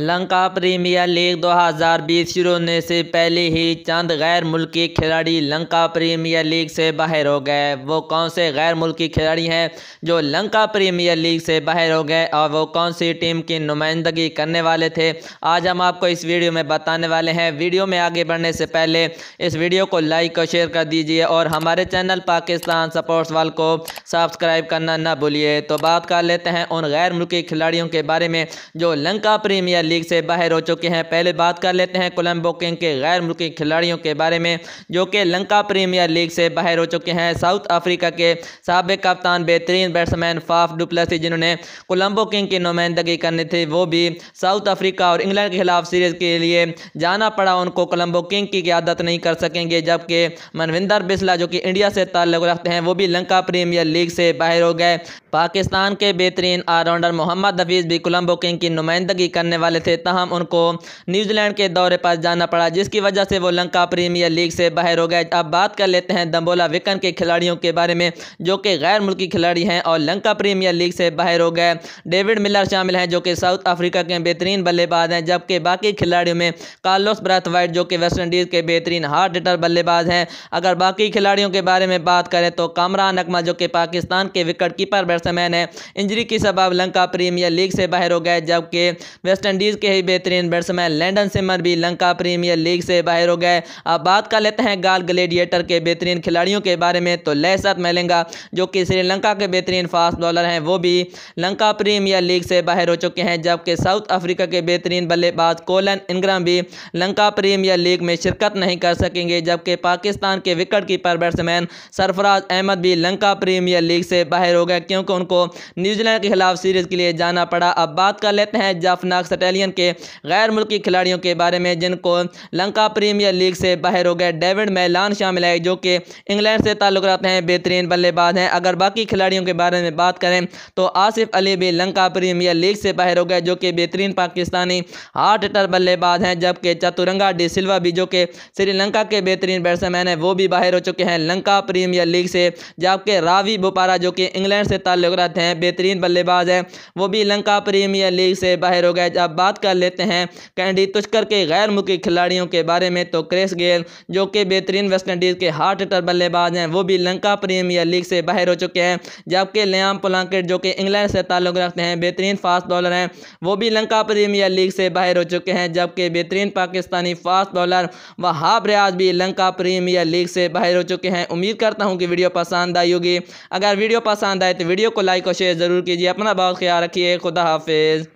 Lanka premiere league 2020 शुरू होने से पहले ही चंद गैर मुल्की खिलाड़ी लंका प्रीमियर लीग से बाहर हो गए वो कौन से गैर मुल्की खिलाड़ी हैं जो लंका प्रीमियर लीग से बाहर हो गए और वो कौन सी टीम की नुमाइंदगी करने वाले थे आज हम आपको इस वीडियो में बताने वाले हैं वीडियो में आगे बढ़ने से पहले इस वीडियो को लाइक और शेयर कर दीजिए और हमारे चैनल पाकिस्तान सपोर्ट्स वाल को सब्सक्राइब करना ना भूलिए तो बात कर लेते हैं उन गैर मुल्की खिलाड़ियों के बारे में जो लंका प्रीमियर लीग से बाहर हो चुके हैं पहले बात कर लेते हैं कोलम्बो किंग के गैर मुल्की खिलाड़ियों के बारे में जो कि लंका प्रीमियर लीग से बाहर हो चुके हैं साउथ अफ्रीका के सबक कप्तान बेहतरीन बैट्समैन फाफ डुप्लसी जिन्होंने कोलम्बो किंग की नुमाइंदगी करनी थी वो भी साउथ अफ्रीका और इंग्लैंड के खिलाफ सीरीज के लिए जाना पड़ा उनको कोलम्बो किंग की आदत नहीं कर सकेंगे जबकि मनविंदर बिस्ला जो कि इंडिया से ताल्लुक़ रखते हैं वो भी लंका प्रीमियर लीग से बाहर हो गए पाकिस्तान के बेहतरीन ऑलराउंडर मोहम्मद हफीज़ भी कोलम्बो किंग की नुमाइंदगी करने वाले वाले थे तहम उनको न्यूजीलैंड के दौरे पर जाना पड़ा जिसकी वजह से वो लंका प्रीमियर लीग से बाहर हो गए अब बात कर लेते हैं दम्बोला विकन के खिलाड़ियों के बारे में जो कि गैर मुल्की खिलाड़ी हैं और लंका प्रीमियर लीग से बाहर हो गए डेविड मिलर शामिल हैं जो कि साउथ अफ्रीका के बेहतरीन बल्लेबाज हैं जबकि बाकी खिलाड़ियों में कार्लोस ब्रथ वाइट जो कि वेस्ट इंडीज़ के बेहतरीन हार्ड हिटर बल्लेबाज हैं अगर बाकी खिलाड़ियों के बारे में बात करें तो कामरान नकमा जो कि पाकिस्तान के विकेट कीपर बैट्समैन है इंजरी की सबब लंका प्रीमियर लीग से बाहर हो गए जबकि वेस्ट वेस्टइंडीज के ही बेहतरीन बैट्समैन लैंडन सिमर भी लंका प्रीमियर लीग से बाहर हो गए अब बात कर लेते हैं गाल ग्लेडिएटर के बेहतरीन खिलाड़ियों के बारे में तो लहसत मेलेंगा जो कि श्रीलंका के बेहतरीन फास्ट बॉलर हैं वो भी लंका प्रीमियर लीग से बाहर हो चुके हैं जबकि साउथ अफ्रीका के बेहतरीन बल्लेबाज कोलन इंग्राम भी लंका प्रीमियर लीग में शिरकत नहीं कर सकेंगे जबकि पाकिस्तान के wicket keeper batsman Sarfaraz Ahmed भी लंका प्रीमियर लीग से बाहर हो गए क्योंकि उनको न्यूजीलैंड के खिलाफ सीरीज के लिए जाना पड़ा अब बात कर लेते हैं जफनाक सटे ऑस्ट्रेलियन के गैर मुल्की खिलाड़ियों के बारे में जिनको लंका प्रीमियर लीग से बाहर हो गए डेविड मैलान शामिल है जो कि इंग्लैंड से ताल्लुक रखते हैं बेहतरीन बल्लेबाज हैं अगर बाकी खिलाड़ियों के बारे में बात करें तो आसिफ अली भी लंका प्रीमियर लीग से बाहर हो गए जो कि बेहतरीन पाकिस्तानी हार्ट एटर बल्लेबाज हैं जबकि चतुरंगा डी सिल्वा भी जो कि श्रीलंका के बेहतरीन बैट्समैन है वो भी बाहर हो चुके हैं लंका प्रीमियर लीग से जबकि रावी बोपारा जो कि इंग्लैंड से ताल्लुक रखते हैं बेहतरीन बल्लेबाज हैं वो भी लंका प्रीमियर लीग से बाहर हो गए जब बात कर लेते हैं कैंडी तुष्कर के गैर मुखी खिलाड़ियों के बारे में तो क्रेस गेल जो कि बेहतरीन वेस्ट इंडीज़ के हार्ट टर बल्लेबाज हैं वो भी लंका प्रीमियर लीग से बाहर हो चुके हैं जबकि लियाम पुलांकेट जो कि इंग्लैंड से ताल्लुक़ रखते हैं बेहतरीन फास्ट बॉलर हैं वो भी लंका प्रीमियर लीग से बाहर हो चुके हैं जबकि बेहतरीन पाकिस्तानी फास्ट बॉलर वहाब रियाज भी लंका प्रीमियर लीग से बाहर हो चुके हैं उम्मीद करता हूँ कि वीडियो पसंद आई होगी अगर वीडियो पसंद आए तो वीडियो को लाइक और शेयर ज़रूर कीजिए अपना बहुत ख्याल रखिए खुदा हाफिज़